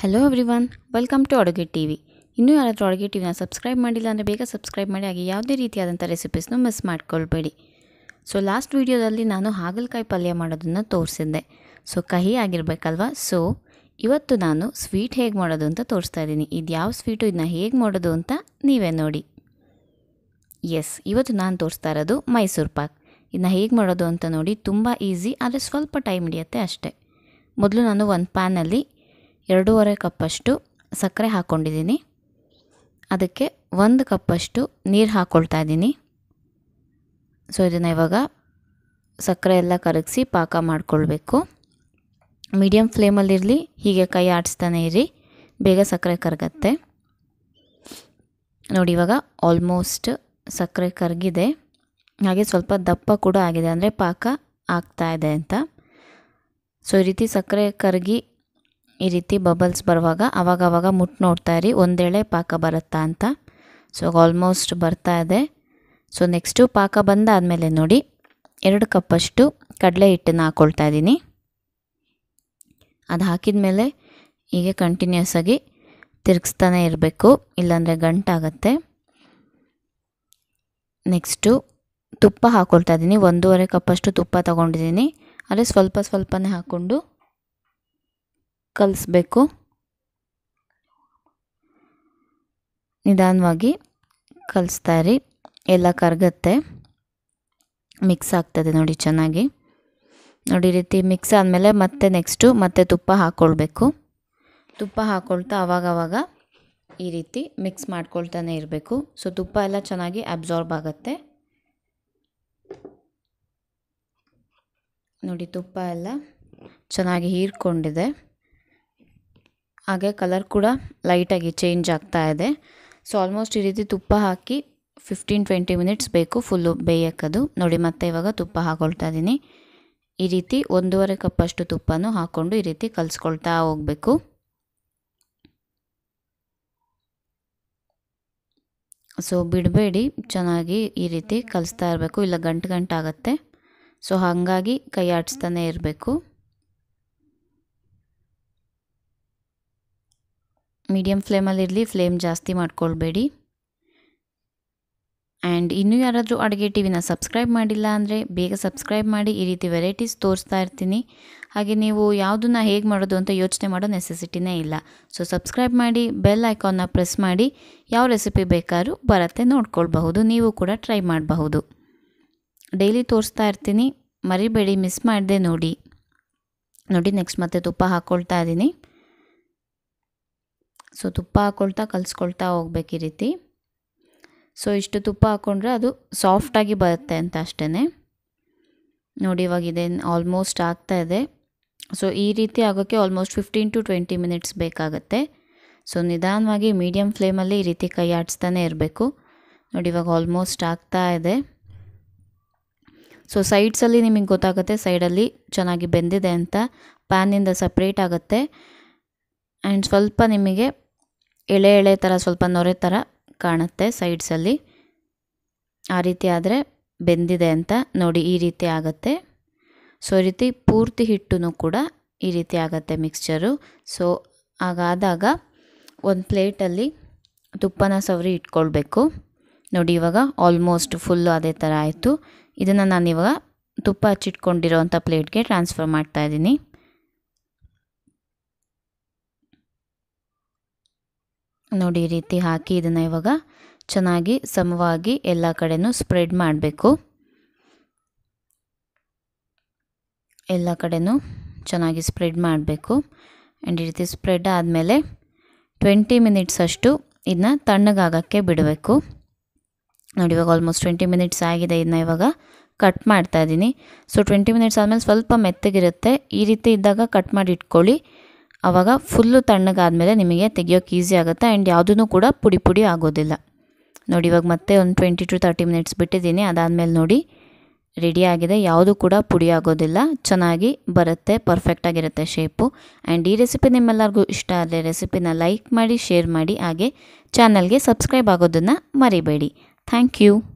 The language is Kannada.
hello everyone welcome to Aduge T V ಇನ್ನೂ ಯಾರಾದರೂ ಅಡುಗೆ ಟಿವಿನ ಸಬ್ಸ್ಕ್ರೈಬ್ ಮಾಡಿಲ್ಲ ಅಂದರೆ ಬೇಗ ಸಬ್ಸ್ಕ್ರೈಬ್ ಮಾಡಿ ಹಾಗೆ ಯಾವುದೇ ರೀತಿಯಾದಂಥ ರೆಸಿಪೀಸ್ನೂ ಮಿಸ್ ಮಾಡ್ಕೊಳ್ಬೇಡಿ ಸೊ ಲಾಸ್ಟ್ ವೀಡಿಯೋದಲ್ಲಿ ನಾನು ಹಾಗಲಕಾಯಿ ಪಲ್ಯ ಮಾಡೋದನ್ನು ತೋರಿಸಿದ್ದೆ ಸೊ ಕಹಿ ಆಗಿರಬೇಕಲ್ವಾ ಸೊ ಇವತ್ತು ನಾನು ಸ್ವೀಟ್ ಹೇಗೆ ಮಾಡೋದು ಅಂತ ತೋರಿಸ್ತಾ ಇದ್ದೀನಿ ಇದು ಯಾವ ಸ್ವೀಟು ಇದನ್ನ ಹೇಗೆ ಮಾಡೋದು ಅಂತ ನೀವೇ ನೋಡಿ ಎಸ್ ಇವತ್ತು ನಾನು ತೋರಿಸ್ತಾ ಇರೋದು ಮೈಸೂರು ಪಾಕ್ ಇದನ್ನ ಹೇಗೆ ಮಾಡೋದು ಅಂತ ನೋಡಿ ತುಂಬ ಈಸಿ ಆದರೆ ಸ್ವಲ್ಪ ಟೈಮ್ ಹಿಡಿಯುತ್ತೆ ಅಷ್ಟೇ ಮೊದಲು ನಾನು ಒಂದು ಪ್ಯಾನಲ್ಲಿ ಎರಡೂವರೆ ಕಪ್ಪಷ್ಟು ಸಕ್ಕರೆ ಹಾಕ್ಕೊಂಡಿದ್ದೀನಿ ಅದಕ್ಕೆ ಒಂದು ಕಪ್ಪಷ್ಟು ನೀರು ಹಾಕ್ಕೊಳ್ತಾ ಇದ್ದೀನಿ ಸೊ ಇದನ್ನು ಇವಾಗ ಸಕ್ಕರೆ ಎಲ್ಲ ಕರಗಿಸಿ ಪಾಕ ಮಾಡಿಕೊಳ್ಬೇಕು ಮೀಡಿಯಮ್ ಫ್ಲೇಮಲ್ಲಿರಲಿ ಹೀಗೆ ಕೈ ಆಡಿಸ್ತಾನೆ ಇರಿ ಬೇಗ ಸಕ್ಕರೆ ಕರಗತ್ತೆ ನೋಡಿ ಇವಾಗ ಆಲ್ಮೋಸ್ಟ್ ಸಕ್ಕರೆ ಕರಗಿದೆ ಹಾಗೆ ಸ್ವಲ್ಪ ದಪ್ಪ ಕೂಡ ಆಗಿದೆ ಅಂದರೆ ಪಾಕ ಆಗ್ತಾ ಇದೆ ಅಂತ ಸೊ ಈ ರೀತಿ ಸಕ್ಕರೆ ಕರಗಿ ಈ ರೀತಿ ಬಬಲ್ಸ್ ಬರುವಾಗ ಅವಾಗವಾಗ ಮುಟ್ಟು ನೋಡ್ತಾ ಇರಿ ಒಂದೇಳೆ ಪಾಕ ಬರುತ್ತಾ ಅಂತ ಸೊ ಆಲ್ಮೋಸ್ಟ್ ಬರ್ತಾ ಇದೆ ಸೊ ನೆಕ್ಸ್ಟು ಪಾಕ ಬಂದಾದಮೇಲೆ ನೋಡಿ ಎರಡು ಕಪ್ಪಷ್ಟು ಕಡಲೆ ಹಿಟ್ಟನ್ನು ಹಾಕ್ಕೊಳ್ತಾ ಇದ್ದೀನಿ ಅದು ಹಾಕಿದ ಮೇಲೆ ಹೀಗೆ ಕಂಟಿನ್ಯೂಸ್ ಆಗಿ ತಿರುಗಿಸ್ತಾನೆ ಇರಬೇಕು ಇಲ್ಲಾಂದರೆ ಗಂಟಾಗತ್ತೆ ನೆಕ್ಸ್ಟು ತುಪ್ಪ ಹಾಕ್ಕೊಳ್ತಾ ಇದ್ದೀನಿ ಒಂದೂವರೆ ಕಪ್ಪಷ್ಟು ತುಪ್ಪ ತೊಗೊಂಡಿದ್ದೀನಿ ಆದರೆ ಸ್ವಲ್ಪ ಸ್ವಲ್ಪನೇ ಹಾಕ್ಕೊಂಡು ಕಲಿಸ್ಬೇಕು ನಿಧಾನವಾಗಿ ಕಲಿಸ್ತಾ ಇರಿ ಎಲ್ಲ ಕರಗತ್ತೆ ಮಿಕ್ಸ್ ಆಗ್ತದೆ ನೋಡಿ ಚೆನ್ನಾಗಿ ನೋಡಿ ರೀತಿ ಮಿಕ್ಸ್ ಆದಮೇಲೆ ಮತ್ತೆ ನೆಕ್ಸ್ಟು ಮತ್ತೆ ತುಪ್ಪ ಹಾಕ್ಕೊಳ್ಬೇಕು ತುಪ್ಪ ಹಾಕ್ಕೊಳ್ತಾ ಅವಾಗವಾಗ ಈ ರೀತಿ ಮಿಕ್ಸ್ ಮಾಡ್ಕೊಳ್ತಾನೆ ಇರಬೇಕು ಸೊ ತುಪ್ಪ ಎಲ್ಲ ಚೆನ್ನಾಗಿ ಅಬ್ಸಾರ್ಬ್ ಆಗುತ್ತೆ ನೋಡಿ ತುಪ್ಪ ಎಲ್ಲ ಚೆನ್ನಾಗಿ ಹೀರ್ಕೊಂಡಿದೆ ಹಾಗೆ ಕಲರ್ ಕೂಡ ಲೈಟಾಗಿ ಚೇಂಜ್ ಆಗ್ತಾ ಇದೆ ಸೊ ಆಲ್ಮೋಸ್ಟ್ ಈ ರೀತಿ ತುಪ್ಪ ಹಾಕಿ ಫಿಫ್ಟೀನ್ ಟ್ವೆಂಟಿ ಮಿನಿಟ್ಸ್ ಬೇಕು ಫುಲ್ಲು ಬೇಯಕ್ಕದು ನೋಡಿ ಮತ್ತೆ ಇವಾಗ ತುಪ್ಪ ಹಾಕೊಳ್ತಾ ಇದ್ದೀನಿ ಈ ರೀತಿ ಒಂದೂವರೆ ಕಪ್ಪಷ್ಟು ತುಪ್ಪನೂ ಹಾಕ್ಕೊಂಡು ಈ ರೀತಿ ಕಲಿಸ್ಕೊಳ್ತಾ ಹೋಗಬೇಕು ಸೊ ಬಿಡಬೇಡಿ ಚೆನ್ನಾಗಿ ಈ ರೀತಿ ಕಲಿಸ್ತಾ ಇರಬೇಕು ಇಲ್ಲ ಗಂಟು ಗಂಟಾಗತ್ತೆ ಸೊ ಹಾಗಾಗಿ ಕೈ ಆಡಿಸ್ತಾನೆ ಇರಬೇಕು ಮೀಡಿಯಮ್ ಫ್ಲೇಮಲ್ಲಿರಲಿ ಫ್ಲೇಮ್ ಜಾಸ್ತಿ ಮಾಡ್ಕೊಳ್ಬೇಡಿ ಆ್ಯಂಡ್ ಇನ್ನೂ ಯಾರಾದರೂ ಅಡುಗೆ ಟಿ ವಿನ ಸಬ್ಸ್ಕ್ರೈಬ್ ಮಾಡಿಲ್ಲ ಅಂದರೆ ಬೇಗ ಸಬ್ಸ್ಕ್ರೈಬ್ ಮಾಡಿ ಈ ರೀತಿ ವೆರೈಟೀಸ್ ತೋರಿಸ್ತಾ ಇರ್ತೀನಿ ಹಾಗೆ ನೀವು ಯಾವುದನ್ನ ಹೇಗೆ ಮಾಡೋದು ಅಂತ ಯೋಚನೆ ಮಾಡೋ ನೆಸೆಸಿಟಿನೇ ಇಲ್ಲ ಸೊ ಸಬ್ಸ್ಕ್ರೈಬ್ ಮಾಡಿ ಬೆಲ್ ಐಕಾನ್ನ ಪ್ರೆಸ್ ಮಾಡಿ ಯಾವ ರೆಸಿಪಿ ಬೇಕಾದ್ರೂ ಬರತ್ತೆ ನೋಡ್ಕೊಳ್ಬಹುದು ನೀವು ಕೂಡ ಟ್ರೈ ಮಾಡಬಹುದು ಡೈಲಿ ತೋರಿಸ್ತಾ ಇರ್ತೀನಿ ಮರಿಬೇಡಿ ಮಿಸ್ ಮಾಡದೆ ನೋಡಿ ನೋಡಿ ನೆಕ್ಸ್ಟ್ ಮತ್ತೆ ತುಪ್ಪ ಹಾಕ್ಕೊಳ್ತಾ ಇದ್ದೀನಿ ಸೊ ತುಪ್ಪ ಹಾಕ್ಕೊಳ್ತಾ ಕಲಿಸ್ಕೊಳ್ತಾ ಹೋಗ್ಬೇಕು ಈ ರೀತಿ ಸೊ ಇಷ್ಟು ತುಪ್ಪ ಹಾಕ್ಕೊಂಡ್ರೆ ಅದು ಸಾಫ್ಟಾಗಿ ಬರುತ್ತೆ ಅಂತ ಅಷ್ಟೇ ನೋಡಿ ಇವಾಗ ಇದೇನು ಆಲ್ಮೋಸ್ಟ್ ಆಗ್ತಾ ಇದೆ ಸೊ ಈ ರೀತಿ ಆಗೋಕ್ಕೆ almost fifteen to twenty minutes ಬೇಕಾಗುತ್ತೆ ಸೊ ನಿಧಾನವಾಗಿ ಮೀಡಿಯಮ್ ಫ್ಲೇಮಲ್ಲಿ ಈ ರೀತಿ ಕೈ ಆಡಿಸ್ತಾನೆ ಇರಬೇಕು ನೋಡಿ ಇವಾಗ ಆಲ್ಮೋಸ್ಟ್ ಆಗ್ತಾ ಇದೆ ಸೊ ಸೈಡ್ಸಲ್ಲಿ ನಿಮಗೆ ಗೊತ್ತಾಗುತ್ತೆ ಸೈಡಲ್ಲಿ ಚೆನ್ನಾಗಿ ಬೆಂದಿದೆ ಅಂತ ಪ್ಯಾನಿಂದ ಸಪ್ರೇಟ್ ಆಗುತ್ತೆ ಆ್ಯಂಡ್ ಸ್ವಲ್ಪ ನಿಮಗೆ ಎಳೆ ಎಳೆ ಥರ ಸ್ವಲ್ಪ ನೊರೆ ಥರ ಕಾಣುತ್ತೆ ಸೈಡ್ಸಲ್ಲಿ ಆ ರೀತಿ ಆದರೆ ಬೆಂದಿದೆ ಅಂತ ನೋಡಿ ಈ ರೀತಿ ಆಗುತ್ತೆ ಸೊ ಈ ರೀತಿ ಪೂರ್ತಿ ಹಿಟ್ಟು ಕೂಡ ಈ ರೀತಿ ಆಗುತ್ತೆ ಮಿಕ್ಸ್ಚರು ಸೊ ಹಾಗಾದಾಗ ಒಂದು ಪ್ಲೇಟಲ್ಲಿ ತುಪ್ಪನ ಸವರಿ ಇಟ್ಕೊಳ್ಬೇಕು ನೋಡಿ ಇವಾಗ ಆಲ್ಮೋಸ್ಟ್ ಫುಲ್ಲು ಅದೇ ಥರ ಆಯಿತು ಇದನ್ನು ನಾನಿವಾಗ ತುಪ್ಪ ಹಚ್ಚಿಟ್ಕೊಂಡಿರೋ ಅಂಥ ಪ್ಲೇಟ್ಗೆ ಟ್ರಾನ್ಸ್ಫರ್ ಮಾಡ್ತಾಯಿದ್ದೀನಿ ನೋಡಿ ಈ ರೀತಿ ಹಾಕಿ ಇದನ್ನು ಇವಾಗ ಚೆನ್ನಾಗಿ ಸಮವಾಗಿ ಎಲ್ಲ ಕಡೆಯೂ ಸ್ಪ್ರೆಡ್ ಮಾಡಬೇಕು ಎಲ್ಲ ಕಡೆಯೂ ಚೆನ್ನಾಗಿ ಸ್ಪ್ರೆಡ್ ಮಾಡಬೇಕು ಆ್ಯಂಡ್ ಈ ರೀತಿ ಸ್ಪ್ರೆಡ್ ಆದಮೇಲೆ ಟ್ವೆಂಟಿ ಮಿನಿಟ್ಸ್ ಅಷ್ಟು ಇದನ್ನ ತಣ್ಣಗಾಗೋಕ್ಕೆ ಬಿಡಬೇಕು ನೋಡಿ ಇವಾಗ ಆಲ್ಮೋಸ್ಟ್ ಟ್ವೆಂಟಿ ಮಿನಿಟ್ಸ್ ಆಗಿದೆ ಇದನ್ನ ಇವಾಗ ಕಟ್ ಮಾಡ್ತಾ ಇದ್ದೀನಿ ಸೊ ಟ್ವೆಂಟಿ ಮಿನಿಟ್ಸ್ ಆದಮೇಲೆ ಸ್ವಲ್ಪ ಮೆತ್ತಗಿರುತ್ತೆ ಈ ರೀತಿ ಇದ್ದಾಗ ಕಟ್ ಮಾಡಿ ಇಟ್ಕೊಳ್ಳಿ ಆವಾಗ ಫುಲ್ಲು ತಣ್ಣಗಾದಮೇಲೆ ನಿಮಗೆ ತೆಗಿಯೋಕೆ ಈಸಿ ಆಗುತ್ತೆ ಆ್ಯಂಡ್ ಯಾವುದೂ ಕೂಡ ಪುಡಿ ಪುಡಿ ಆಗೋದಿಲ್ಲ ನೋಡಿ ಇವಾಗ ಮತ್ತೆ ಒಂದು ಟ್ವೆಂಟಿ ಟು ತರ್ಟಿ ಮಿನಿಟ್ಸ್ ಬಿಟ್ಟಿದ್ದೀನಿ ಅದಾದಮೇಲೆ ನೋಡಿ ರೆಡಿ ಆಗಿದೆ ಯಾವುದು ಕೂಡ ಪುಡಿ ಆಗೋದಿಲ್ಲ ಚೆನ್ನಾಗಿ ಬರುತ್ತೆ ಪರ್ಫೆಕ್ಟಾಗಿರುತ್ತೆ ಶೇಪು ಆ್ಯಂಡ್ ಈ ರೆಸಿಪಿ ನಿಮ್ಮೆಲ್ಲರಿಗೂ ಇಷ್ಟ ಆದರೆ ರೆಸಿಪಿನ ಲೈಕ್ ಮಾಡಿ ಶೇರ್ ಮಾಡಿ ಹಾಗೆ ಚಾನಲ್ಗೆ ಸಬ್ಸ್ಕ್ರೈಬ್ ಆಗೋದನ್ನು ಮರಿಬೇಡಿ ಥ್ಯಾಂಕ್ ಯು